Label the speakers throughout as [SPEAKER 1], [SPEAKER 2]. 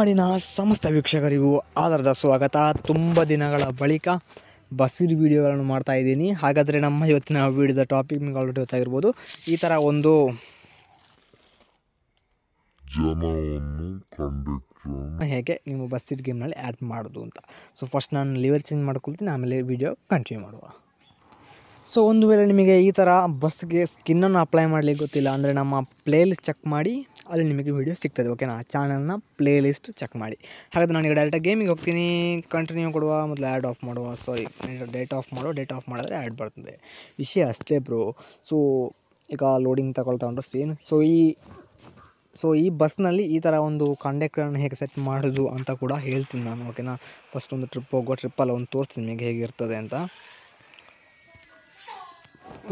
[SPEAKER 1] ನಾಡಿನ ಸಮಸ್ತ ವೀಕ್ಷಕರಿಗೂ ಆಧಾರದ ಸ್ವಾಗತ ತುಂಬ ದಿನಗಳ ಬಳಿಕ ಬಸಿರು ವಿಡಿಯೋಗಳನ್ನು ಮಾಡ್ತಾ ಇದ್ದೀನಿ ಹಾಗಾದರೆ ನಮ್ಮ ಇವತ್ತಿನ ವಿಡಿಯೋದ ಟಾಪಿಕ್ ನಿಮ್ಗೆ ಆಲ್ರೆಡಿ ಗೊತ್ತಾಗಿರ್ಬೋದು ಈ ಥರ ಒಂದು ಹೇಗೆ ನೀವು ಗೇಮ್ ಗೇಮ್ನಲ್ಲಿ ಆ್ಯಡ್ ಮಾಡೋದು ಅಂತ ಸೊ ಫಸ್ಟ್ ನಾನು ಲಿವರ್ ಚೇಂಜ್ ಮಾಡ್ಕೊಳ್ತೀನಿ ಆಮೇಲೆ ವಿಡಿಯೋ ಕಂಟಿನ್ಯೂ ಮಾಡುವ ಸೊ ಒಂದು ವೇಳೆ ನಿಮಗೆ ಈ ಥರ ಬಸ್ಗೆ ಸ್ಕಿನ್ನನ್ನು ಅಪ್ಲೈ ಮಾಡಲಿಕ್ಕೆ ಗೊತ್ತಿಲ್ಲ ಅಂದರೆ ನಮ್ಮ ಪ್ಲೇಲಿಸ್ಟ್ ಚೆಕ್ ಮಾಡಿ ಅಲ್ಲಿ ನಿಮಗೆ ವೀಡಿಯೋ ಸಿಗ್ತದೆ ಓಕೆನಾ ಚಾನಲ್ನ ಲಿಸ್ಟ್ ಚೆಕ್ ಮಾಡಿ ಹಾಗಾದ್ರೆ ನಾನೀಗ ಡೈರೆಕ್ಟಾಗಿ ಗೇಮಿಗೆ ಹೋಗ್ತೀನಿ ಕಂಟಿನ್ಯೂ ಕೊಡುವ ಮೊದಲು ಆ್ಯಡ್ ಆಫ್ ಮಾಡುವ ಸಾರಿ ಡೇಟ್ ಆಫ್ ಮಾಡೋ ಡೇಟ್ ಆಫ್ ಮಾಡಿದ್ರೆ ಆ್ಯಡ್ ಬರ್ತದೆ ವಿಷಯ ಅಷ್ಟೇ ಬ್ರೋ ಸೊ ಈಗ ಲೋಡಿಂಗ್ ತಗೊಳ್ತಾ ಉಂಟು ಸೇನ್ ಸೊ ಈ ಸೊ ಈ ಬಸ್ನಲ್ಲಿ ಈ ಥರ ಒಂದು ಕಂಡಕ್ಟರನ್ನು ಹೇಗೆ ಸೆಟ್ ಮಾಡೋದು ಅಂತ ಕೂಡ ಹೇಳ್ತೀನಿ ನಾನು ಓಕೆನಾ ಫಸ್ಟ್ ಒಂದು ಟ್ರಿಪ್ ಹೋಗೋ ಟ್ರಿಪ್ಪಲ್ಲಿ ಒಂದು ತೋರಿಸ್ತೀನಿ ನಿಮಗೆ ಹೇಗಿರ್ತದೆ ಅಂತ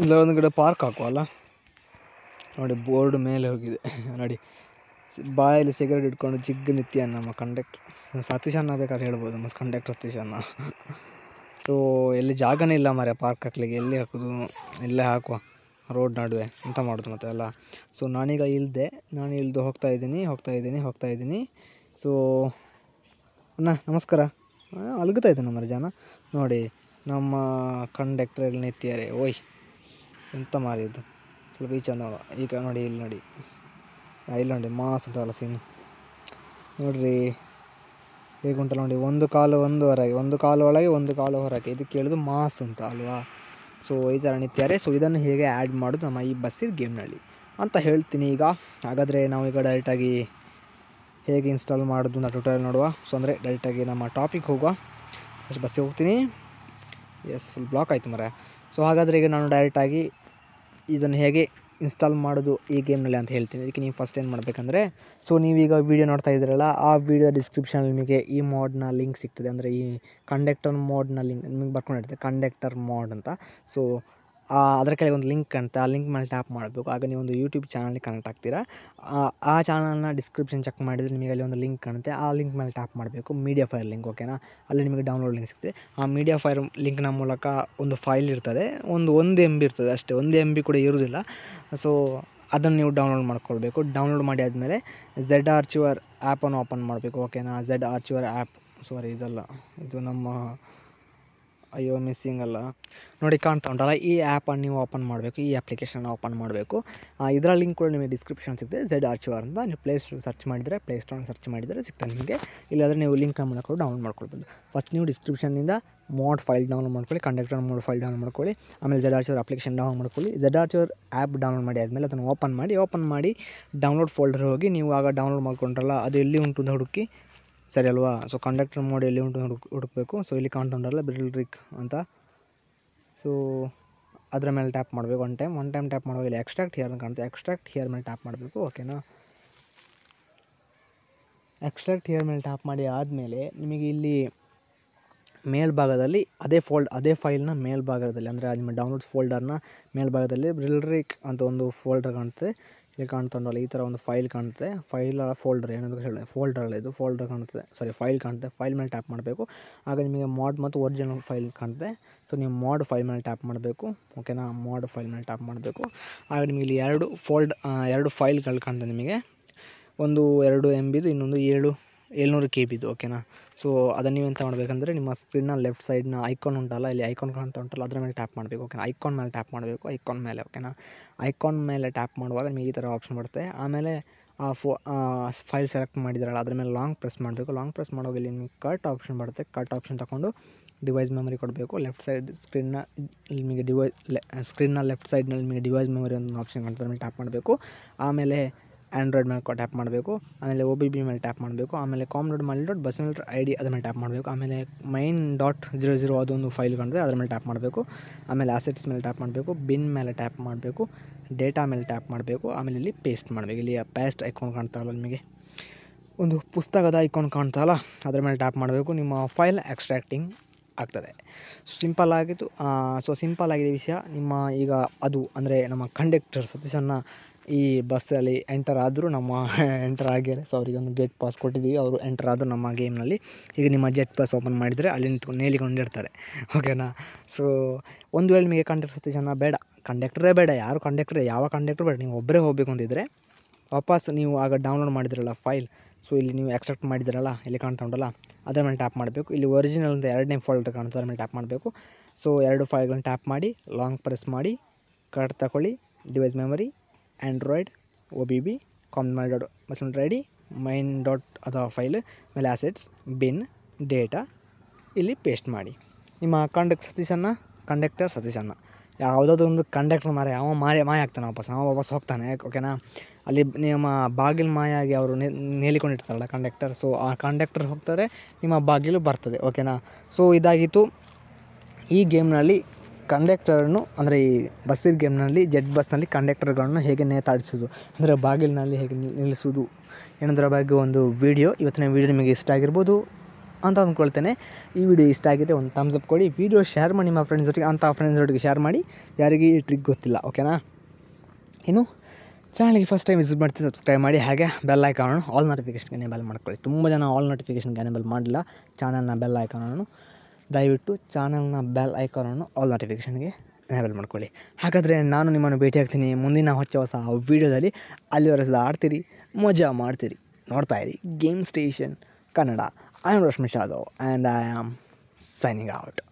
[SPEAKER 1] ಇಲ್ಲ ಒಂದು ಕಡೆ ಪಾರ್ಕ್ ಹಾಕುವ ಅಲ್ಲ ನೋಡಿ ಬೋರ್ಡ್ ಮೇಲೆ ಹೋಗಿದೆ ನೋಡಿ ಬಾಯಲ್ಲಿ ಸಿಗರೇಟ್ ಇಟ್ಕೊಂಡು ಜಿಗ್ಗು ನಿತ್ಯ ನಮ್ಮ ಕಂಡಕ್ಟರ್ ಸತೀಶ್ ಅನ್ನ ಬೇಕಾದ್ರೆ ಹೇಳ್ಬೋದು ನಮ್ಮ ಕಂಡಕ್ಟರ್ ಸತೀಶ್ ಅನ್ನ ಸೊ ಎಲ್ಲಿ ಜಾಗನೇ ಇಲ್ಲ ಮರೆ ಪಾರ್ಕ್ ಹಾಕ್ಲಿಕ್ಕೆ ಎಲ್ಲಿ ಹಾಕೋದು ಎಲ್ಲೇ ಹಾಕುವ ರೋಡ್ ನಡುವೆ ಅಂತ ಮಾಡೋದು ಮತ್ತೆ ಅಲ್ಲ ಸೊ ನಾನೀಗ ಇಲ್ಲದೆ ನಾನು ಇಲ್ದು ಹೋಗ್ತಾ ಇದ್ದೀನಿ ಹೋಗ್ತಾ ಇದ್ದೀನಿ ಹೋಗ್ತಾ ಇದ್ದೀನಿ ಸೊ ಅಣ್ಣ ನಮಸ್ಕಾರ ಅಲ್ಗುತ್ತಾ ಇದ್ದೀನಿ ಮರೆ ಜನ ನೋಡಿ ನಮ್ಮ ಕಂಡಕ್ಟರ್ ಎಲ್ಲಿ ಓಯ್ ಎಂತ ಮಾರಿದ್ದು ಸ್ವಲ್ಪ ಈಚೆ ನೋಡ ಈಗ ನೋಡಿ ಇಲ್ಲಿ ನೋಡಿ ಇಲ್ಲಿ ನೋಡಿ ಮಾಸ್ ಉಂಟಲ್ಲ ಸೀನ್ ನೋಡ್ರಿ ಉಂಟಲ್ಲ ನೋಡಿ ಒಂದು ಕಾಲು ಒಂದು ಹೊರಗೆ ಒಂದು ಕಾಲು ಒಳಗೆ ಒಂದು ಕಾಲು ಹೊರಗೆ ಇದು ಕೇಳೋದು ಮಾಸ್ ಅಂತ ಅಲ್ವಾ ಸೊ ಈ ಥರ ನಿತ್ಯಾರೆ ಸೊ ಇದನ್ನು ಹೇಗೆ ಆ್ಯಡ್ ಮಾಡೋದು ನಮ್ಮ ಈ ಬಸ್ಸಿನ ಗೇಮ್ನಲ್ಲಿ ಅಂತ ಹೇಳ್ತೀನಿ ಈಗ ಹಾಗಾದರೆ ನಾವು ಈಗ ಡೈರೆಕ್ಟಾಗಿ ಹೇಗೆ ಇನ್ಸ್ಟಾಲ್ ಮಾಡೋದು ಅಂತ ಟೋಟಲ್ ನೋಡುವ ಸೊ ಅಂದರೆ ಡೈರೆಕ್ಟಾಗಿ ನಮ್ಮ ಟಾಪಿಕ್ ಹೋಗುವ ಫಸ್ಟ್ ಬಸ್ಸಿಗೆ ಹೋಗ್ತೀನಿ ಎಸ್ ಫುಲ್ ಬ್ಲಾಕ್ ಆಯಿತು ಮರ ಸೊ ಹಾಗಾದರೆ ಈಗ ನಾನು ಡೈರೆಕ್ಟಾಗಿ ಇದನ್ನು ಹೇಗೆ ಇನ್ಸ್ಟಾಲ್ ಮಾಡೋದು ಈ ಗೇಮ್ನಲ್ಲಿ ಅಂತ ಹೇಳ್ತೀನಿ ಅದಕ್ಕೆ ನೀವು ಫಸ್ಟ್ ಏನು ಮಾಡಬೇಕಂದ್ರೆ ಸೊ ನೀವೀಗ ವೀಡಿಯೋ ನೋಡ್ತಾ ಇದ್ದೀರಲ್ಲ ಆ ವೀಡಿಯೋ ಡಿಸ್ಕ್ರಿಪ್ಷನಲ್ಲಿ ನಿಮಗೆ ಈ ಮೋಡ್ನ ಲಿಂಕ್ ಸಿಗ್ತದೆ ಅಂದರೆ ಈ ಕಂಡಕ್ಟರ್ ಮೋಡ್ನ ಲಿಂಕ್ ನಿಮಗೆ ಬರ್ಕೊಂಡಿರ್ತದೆ ಕಂಡಕ್ಟರ್ ಮೋಡ್ ಅಂತ ಸೊ ಅದರ ಕೆಳಗೆ ಒಂದು ಲಿಂಕ್ ಕಾಣುತ್ತೆ ಆ ಲಿಂಕ್ ಮೇಲೆ ಟ್ಯಾಪ್ ಮಾಡಬೇಕು ಆಗ ಒಂದು ಯೂಟ್ಯೂಬ್ ಚಾನಲ್ಗೆ ಕನೆಕ್ಟ್ ಆಗ್ತೀರಾ ಆ ಚಾನಲ್ನ ಡಿಸ್ಕ್ರಿಪ್ಷನ್ ಚೆಕ್ ಮಾಡಿದರೆ ನಿಮಗೆ ಅಲ್ಲಿ ಒಂದು ಲಿಂಕ್ ಕಾಣುತ್ತೆ ಆ ಲಿಂಕ್ ಮೇಲೆ ಟ್ಯಾಪ್ ಮಾಡಬೇಕು ಮೀಡಿಯಾ ಫೈರ್ ಲಿಂಕ್ ಓಕೆನಾ ಅಲ್ಲಿ ನಿಮಗೆ ಡೌನ್ಲೋಡ್ ಲಿಂಕ್ ಸಿಗುತ್ತೆ ಆ ಮೀಡಿಯಾ ಫೈರ್ ಲಿಂಕ್ನ ಮೂಲಕ ಒಂದು ಫೈಲ್ ಇರ್ತದೆ ಒಂದು ಒಂದು ಎಮ್ ಬಿ ಇರ್ತದೆ ಅಷ್ಟೇ ಒಂದು ಎಮ್ ಬಿ ಕೂಡ ಇರೋದಿಲ್ಲ ಸೊ ಅದನ್ನು ನೀವು ಡೌನ್ಲೋಡ್ ಮಾಡ್ಕೊಳ್ಬೇಕು ಡೌನ್ಲೋಡ್ ಮಾಡಿ ಆದಮೇಲೆ ಝೆಡ್ ಆರ್ಚ್ಯುವರ್ ಆ್ಯಪನ್ನು ಓಪನ್ ಮಾಡಬೇಕು ಓಕೆನಾ ಝೆಡ್ ಚುವರ್ ಆ್ಯಪ್ ಸಾರಿ ಇದೆಲ್ಲ ಇದು ನಮ್ಮ ಅಯ್ಯೋ ಮಿಸ್ಸಿಂಗ್ ಅಲ್ಲ ನೋಡಿ ಕಾಣ್ತಾ ಉಂಟಲ್ಲ ಈ ಆ್ಯಪನ್ನು ನೀವು ಓಪನ್ ಮಾಡಬೇಕು ಈ ಅಪ್ಲಿಕೇಶನ್ನ ಓಪನ್ ಮಾಡಬೇಕು ಇದರ ಲಿಂಕ್ ಕೂಡ ನಿಮಗೆ ಡಿಸ್ಕ್ರಿಪ್ಷನ್ ಸಿಗ್ತದೆ ಝೆಡ್ ಆರ್ ಆರ್ ಅಂತ ನೀವು ಸ್ಟೋರ್ ಸರ್ಚ್ ಮಾಡಿದರೆ ಪ್ಲೇಸ್ಟೋರ್ನ ಸರ್ಚ್ ಮಾಡಿದರೆ ಸಿಗ್ತದೆ ನಿಮಗೆ ಇಲ್ಲಾಂದರೆ ನೀವು ಲಿಂಕ್ನ ಮೂಲಕ ಡೌನ್ಲೋಡ್ ಮಾಡ್ಕೊಳ್ಬೋದು ಫಸ್ಟ್ ನೀವು ಡಿಸ್ಕ್ರಿಪ್ಷನ್ನಿಂದ ಮೋಡ್ ಫೈಲ್ ಡೌನ್ಲೋಡ್ ಮಾಡ್ಕೊಳ್ಳಿ ಕಂಡಕ್ಟರ್ ಮೋಡ್ ಫೈಲ್ ಡೌನ್ಲೋಡ್ ಮಾಡ್ಕೊಳ್ಳಿ ಆಮೇಲೆ ಝೆಡ್ ಆರ್ ಅಪ್ಲಿಕೇಶನ್ ಡೌನ್ಲೋಡ್ ಮಾಡ್ಕೊಳ್ಳಿ ಝೆಡ್ ಆರ್ ಆ್ಯಪ್ ಡೌನ್ಲೋಡ್ ಮಾಡಿ ಆದಮೇಲೆ ಅದನ್ನು ಓಪನ್ ಮಾಡಿ ಓಪನ್ ಮಾಡಿ ಡೌನ್ಲೋಡ್ ಫೋಲ್ಡರ್ ಹೋಗಿ ನೀವು ಆಗ ಡೌನ್ಲೋಡ್ ಮಾಡ್ಕೊಂಡ್ರಲ್ಲ ಅದು ಎಲ್ಲಿ ಉಂಟು ಹುಡುಕಿ ಸರಿ ಅಲ್ವಾ ಸೊ ಕಂಡಕ್ಟರ್ ಮೋಡ್ ಎಲ್ಲಿ ಉಂಟು ಹುಡುಕಬೇಕು ಸೊ ಇಲ್ಲಿ ಕಾಣ್ತಾ ಉಂಟಲ್ಲ ರಿಕ್ ಅಂತ ಸೊ ಅದರ ಮೇಲೆ ಟ್ಯಾಪ್ ಮಾಡಬೇಕು one time one time tap ಮಾಡುವಾಗ ಇಲ್ಲಿ ಎಕ್ಸ್ಟ್ರಾಕ್ಟ್ ಹಿಯರ್ ಕಾಣುತ್ತೆ ಎಕ್ಸ್ಟ್ರಾಕ್ಟ್ ಹಿಯರ್ ಮೇಲೆ ಟ್ಯಾಪ್ ಮಾಡಬೇಕು ಓಕೆನಾ ಎಕ್ಸ್ಟ್ರಾಕ್ಟ್ ಹಿಯರ್ ಮೇಲೆ ಟ್ಯಾಪ್ ಮಾಡಿ ಆದಮೇಲೆ ನಿಮಗೆ ಇಲ್ಲಿ ಮೇಲ್ಭಾಗದಲ್ಲಿ ಅದೇ ಫೋಲ್ಡ್ ಅದೇ ಫೈಲ್ನ ಮೇಲ್ಭಾಗದಲ್ಲಿ ಅಂದರೆ ನಿಮ್ಮ ಡೌನ್ಲೋಡ್ಸ್ ಫೋಲ್ಡರ್ನ ಮೇಲ್ಭಾಗದಲ್ಲಿ ಬ್ರಿಲ್ರಿಕ್ ಅಂತ ಒಂದು ಫೋಲ್ಡರ್ ಕಾಣುತ್ತೆ ಇಲ್ಲಿ ಕಾಣ್ತಂಡಲ್ಲ ಈ ಥರ ಒಂದು ಫೈಲ್ ಕಾಣುತ್ತೆ ಫೈಲ್ ಫೋಲ್ಡರ್ ಏನಂತ ಹೇಳಿ ಫೋಲ್ಡರ್ ಅಲ್ಲ ಇದು ಫೋಲ್ಡರ್ ಕಾಣುತ್ತೆ ಸಾರಿ ಫೈಲ್ ಕಾಣುತ್ತೆ ಫೈಲ್ ಮೇಲೆ ಟ್ಯಾಪ್ ಮಾಡಬೇಕು ಆಗ ನಿಮಗೆ ಮಾಡ್ ಮತ್ತು ಒರಿಜಿನಲ್ ಫೈಲ್ ಕಾಣುತ್ತೆ ಸೊ ನೀವು ಮಾಡ್ ಫೈಲ್ ಮೇಲೆ ಟ್ಯಾಪ್ ಮಾಡಬೇಕು ಓಕೆನಾ ಮಾಡ್ ಫೈಲ್ ಮೇಲೆ ಟ್ಯಾಪ್ ಮಾಡಬೇಕು ಆಗ ನಿಮಗೆ ಇಲ್ಲಿ ಎರಡು ಫೋಲ್ಡ್ ಎರಡು ಫೈಲ್ಗಳು ಕಾಣುತ್ತೆ ನಿಮಗೆ ಒಂದು ಎರಡು ಎಮ್ ಬಿದು ಇನ್ನೊಂದು ಏಳು ಏಳ್ನೂರು ಕೆ ಬಿದು ಓಕೆನಾ ಸೊ ಅದನ್ನು ಎಂತ ಮಾಡಬೇಕಂದ್ರೆ ನಿಮ್ಮ ಸ್ಕ್ರೀನ್ನ ಲೆಫ್ಟ್ ಸೈಡ್ನ ಐಕಾನ್ ಉಂಟಲ್ಲ ಇಲ್ಲಿ ಐಕಾನ್ ಕಾಣ್ತಾ ಉಂಟಲ್ಲ ಅದರ ಮೇಲೆ ಟ್ಯಾಪ್ ಮಾಡಬೇಕು ಓಕೆನಾ ಐಕಾನ್ ಮೇಲೆ ಟ್ಯಾಪ್ ಮಾಡಬೇಕು ಐಕಾನ್ ಮೇಲೆ ಓಕೆನಾ ಐಕಾನ್ ಮೇಲೆ ಟ್ಯಾಪ್ ಮಾಡುವಾಗ ನಿಮಗೆ ಈ ಥರ ಆಪ್ಷನ್ ಬರುತ್ತೆ ಆಮೇಲೆ ಆ ಫೋ ಫೈಲ್ ಸೆಲೆಕ್ಟ್ ಮಾಡಿದಾರಲ್ಲ ಅದ್ರ ಮೇಲೆ ಲಾಂಗ್ ಪ್ರೆಸ್ ಮಾಡಬೇಕು ಲಾಂಗ್ ಪ್ರೆಸ್ ಮಾಡುವಾಗ ಇಲ್ಲಿ ನಿಮಗೆ ಕಟ್ ಆಪ್ಷನ್ ಬರುತ್ತೆ ಕಟ್ ಆಪ್ಷನ್ ತಗೊಂಡು ಡಿವೈಸ್ ಮೆಮೊರಿ ಕೊಡಬೇಕು ಲೆಫ್ಟ್ ಸೈಡ್ ಸ್ಕ್ರೀನ್ನ ಇಲ್ಲಿ ನಿಮಗೆ ಡಿವೈ ಸ್ಕ್ರೀನ್ನ ಲೆಫ್ಟ್ ಸೈಡ್ನಲ್ಲಿ ನಿಮಗೆ ಡಿವೈಸ್ ಮೆಮೊರಿ ಒಂದು ಆಪ್ಷನ್ ಕಾಣ್ತದೆ ಮೇಲೆ ಟ್ಯಾಪ್ ಮಾಡಬೇಕು ಆಮೇಲೆ ಆ್ಯಂಡ್ರಾಯ್ಡ್ ಮೇಲೆ ಟ್ಯಾಪ್ ಮಾಡಬೇಕು ಆಮೇಲೆ ಒ ಬಿ ಬಿ ಮೇಲೆ ಟ್ಯಾಪ್ ಮಾಡಬೇಕು ಆಮೇಲೆ ಕಾಮ್ ಡಾಟ್ ಮಲ್ dot bus dot I D ಅದನ್ನು ಮೇಲೆ ಟ್ಯಾಪ್ ಮಾಡಬೇಕು ಆಮೇಲೆ ಮೈನ್ ಡಾಟ್ ಜೀರೋ ಜೀರೋ ಅದೊಂದು ಫೈಲ್ ಕಂಡ್ರೆ ಅದ್ರ ಮೇಲೆ ಟ್ಯಾಪ್ ಮಾಡಬೇಕು ಆಮೇಲೆ ಆಸೆಟ್ಸ್ ಮೇಲೆ ಟ್ಯಾಪ್ ಮಾಡಬೇಕು ಬಿನ್ ಮೇಲೆ ಟ್ಯಾಪ್ ಮಾಡಬೇಕು ಡೇಟಾ ಮೇಲೆ ಟ್ಯಾಪ್ ಮಾಡಬೇಕು ಆಮೇಲೆ ಇಲ್ಲಿ ಪೇಸ್ಟ್ ಮಾಡಬೇಕು ಇಲ್ಲಿ ಪೇಸ್ಟ್ ಐಕಾನ್ ಇಲ್ಲ ನಿಮಗೆ ಒಂದು ಪುಸ್ತಕದ ಐಕಾನ್ ಕಾಣ್ತಾವಲ್ಲ ಅದ್ರ ಮೇಲೆ ಟ್ಯಾಪ್ ಮಾಡಬೇಕು ನಿಮ್ಮ ಫೈಲ್ ಎಕ್ಸ್ಟ್ರಾಕ್ಟಿಂಗ್ ಆಗ್ತದೆ ಸಿಂಪಲ್ ಆಗಿತ್ತು ಸೊ ಸಿಂಪಲ್ ಆಗಿದೆ ವಿಷಯ ನಿಮ್ಮ ಈಗ ಅದು ಅಂದರೆ ನಮ್ಮ ಕಂಡಕ್ಟರ್ ಸತೀಶನ್ನು ಈ ಬಸ್ಸಲ್ಲಿ ಎಂಟರ್ ಆದರೂ ನಮ್ಮ ಎಂಟರ್ ಆಗ್ಯಾರೆ ಸೊ ಅವರಿಗೊಂದು ಗೇಟ್ ಪಾಸ್ ಕೊಟ್ಟಿದ್ದೀವಿ ಅವರು ಎಂಟರ್ ಆದರು ನಮ್ಮ ಗೇಮ್ನಲ್ಲಿ ಈಗ ನಿಮ್ಮ ಜೆಟ್ ಪಾಸ್ ಓಪನ್ ಮಾಡಿದರೆ ಅಲ್ಲಿ ನಿಂತ್ಕೊಂಡು ನೇಲಿಕೊಂಡಿರ್ತಾರೆ ಓಕೆನಾ ಸೊ ಒಂದು ವೇಳೆ ನಿಮಗೆ ಕಂಡಕ್ಟರ್ ಸರ್ತಿ ಜನ ಬೇಡ ಕಂಡಕ್ಟ್ರೇ ಬೇಡ ಯಾರು ಕಂಡಕ್ಟ್ರೇ ಯಾವ ಕಂಡಕ್ಟ್ರು ಬೇಡ ನೀವು ಒಬ್ಬರೇ ಹೋಗಬೇಕು ಅಂತಿದ್ರೆ ವಾಪಸ್ ನೀವು ಆಗ ಡೌನ್ಲೋಡ್ ಮಾಡಿದ್ರಲ್ಲ ಫೈಲ್ ಸೊ ಇಲ್ಲಿ ನೀವು ಎಕ್ಸ್ಟ್ರಾಕ್ಟ್ ಮಾಡಿದಿರಲ್ಲ ಇಲ್ಲಿ ಕಾಣ್ತಾ ಅದರ ಮೇಲೆ ಟ್ಯಾಪ್ ಮಾಡಬೇಕು ಇಲ್ಲಿ ಒರಿಜಿನಲ್ ಅಂತ ಎರಡನೇ ಫೋಲ್ಡರ್ ಕಾಣುತ್ತೆ ಅದರ ಮೇಲೆ ಟ್ಯಾಪ್ ಮಾಡಬೇಕು ಸೊ ಎರಡು ಫೈಲ್ಗಳನ್ನು ಟ್ಯಾಪ್ ಮಾಡಿ ಲಾಂಗ್ ಪ್ರೆಸ್ ಮಾಡಿ ಕಟ್ ತಗೊಳ್ಳಿ device memory Android O B B ಮೈ ಡಾಟ್ ಮಸ್ಮೆಂಟ್ ಐ ಡಿ ಮೈನ್ ಡಾಟ್ ಅಥವಾ ಫೈಲ್ ಮೇಲೆ ಆ್ಯಸೆಟ್ಸ್ ಬಿನ್ ಡೇಟಾ ಇಲ್ಲಿ ಪೇಸ್ಟ್ ಮಾಡಿ ನಿಮ್ಮ ಸತೀಶ್ ಅನ್ನ ಕಂಡಕ್ಟರ್ ಸತೀಶನ್ನ ಯಾವುದಾದ್ರು ಒಂದು ಕಂಡಕ್ಟರ್ ಮಾರೆ ಅವ ಮಾರೆ ಮಾಯ ಆಗ್ತಾನೆ ವಾಪಸ್ ಅವ ವಾಪಸ್ ಹೋಗ್ತಾನೆ ಓಕೆನಾ ಅಲ್ಲಿ ನಿಮ್ಮ ಬಾಗಿಲು ಮಾಯ ಆಗಿ ಅವರು ನೇಲಿಕೊಂಡಿರ್ತಾರಲ್ಲ ಕಂಡಕ್ಟರ್ ಸೊ ಆ ಕಂಡಕ್ಟರ್ ಹೋಗ್ತಾರೆ ನಿಮ್ಮ ಬಾಗಿಲು ಬರ್ತದೆ ಓಕೆನಾ ಸೊ ಇದಾಗಿತ್ತು ಈ ಗೇಮ್ನಲ್ಲಿ ಕಂಡಕ್ಟರನ್ನು ಅಂದರೆ ಈ ಬಸ್ಸಿನ ಗೇಮ್ನಲ್ಲಿ ಜೆಡ್ ಬಸ್ನಲ್ಲಿ ಕಂಡಕ್ಟರ್ಗಳನ್ನು ಹೇಗೆ ನೇತಾಡಿಸೋದು ಅಂದರೆ ಬಾಗಿಲಿನಲ್ಲಿ ಹೇಗೆ ನಿಲ್ಲಿಸೋದು ಏನಂದ್ರ ಬಗ್ಗೆ ಒಂದು ವೀಡಿಯೋ ಇವತ್ತಿನ ವೀಡಿಯೋ ನಿಮಗೆ ಇಷ್ಟ ಆಗಿರ್ಬೋದು ಅಂತ ಅಂದ್ಕೊಳ್ತೇನೆ ಈ ವಿಡಿಯೋ ಇಷ್ಟ ಆಗಿದೆ ಒಂದು ಥಮ್ಸ್ ಅಪ್ ಕೊಡಿ ವೀಡಿಯೋ ಶೇರ್ ಮಾಡಿ ನಿಮ್ಮ ಫ್ರೆಂಡ್ಸ್ ಜೊತೆಗೆ ಅಂಥ ಫ್ರೆಂಡ್ಸ್ ಒಟ್ಟಿಗೆ ಶೇರ್ ಮಾಡಿ ಯಾರಿಗೆ ಈ ಟ್ರಿಕ್ ಗೊತ್ತಿಲ್ಲ ಓಕೆನಾ ಇನ್ನು ಚಾನಲ್ಗೆ ಫಸ್ಟ್ ಟೈಮ್ ವಿಸಿಟ್ ಮಾಡ್ತೀನಿ ಸಬ್ಸ್ಕ್ರೈಬ್ ಮಾಡಿ ಹಾಗೆ ಬೆಲ್ ಐಕಾನನ್ನು ಆಲ್ ನೋಟಿಫಿಕೇಷನ್ಗೆ ಎನೇಬಲ್ ಮಾಡ್ಕೊಳ್ಳಿ ತುಂಬ ಜನ ಆಲ್ ನೋಟಿಫಿಕೇಷನ್ಗೆ ಎನೇಬಲ್ ಮಾಡಿಲ್ಲ ಚಾನಲ್ನ ಬೆಲ್ ಐಕಾನನ್ನು ದಯವಿಟ್ಟು ಚಾನಲ್ನ ಬೆಲ್ ಐಕಾನನ್ನು ಆಲ್ ನೋಟಿಫಿಕೇಷನ್ಗೆ ಎನೇಬಲ್ ಮಾಡ್ಕೊಳ್ಳಿ ಹಾಗಾದರೆ ನಾನು ನಿಮ್ಮನ್ನು ಭೇಟಿಯಾಗ್ತೀನಿ ಮುಂದಿನ ಹೊಚ್ಚ ಹೊಸ ವೀಡಿಯೋದಲ್ಲಿ ಅಲ್ಲಿವರೆಗೂ ಆಡ್ತೀರಿ ಮಜಾ ಮಾಡ್ತೀರಿ ನೋಡ್ತಾಯಿರಿ game station Kannada I am Rashmi Shadav and I am signing out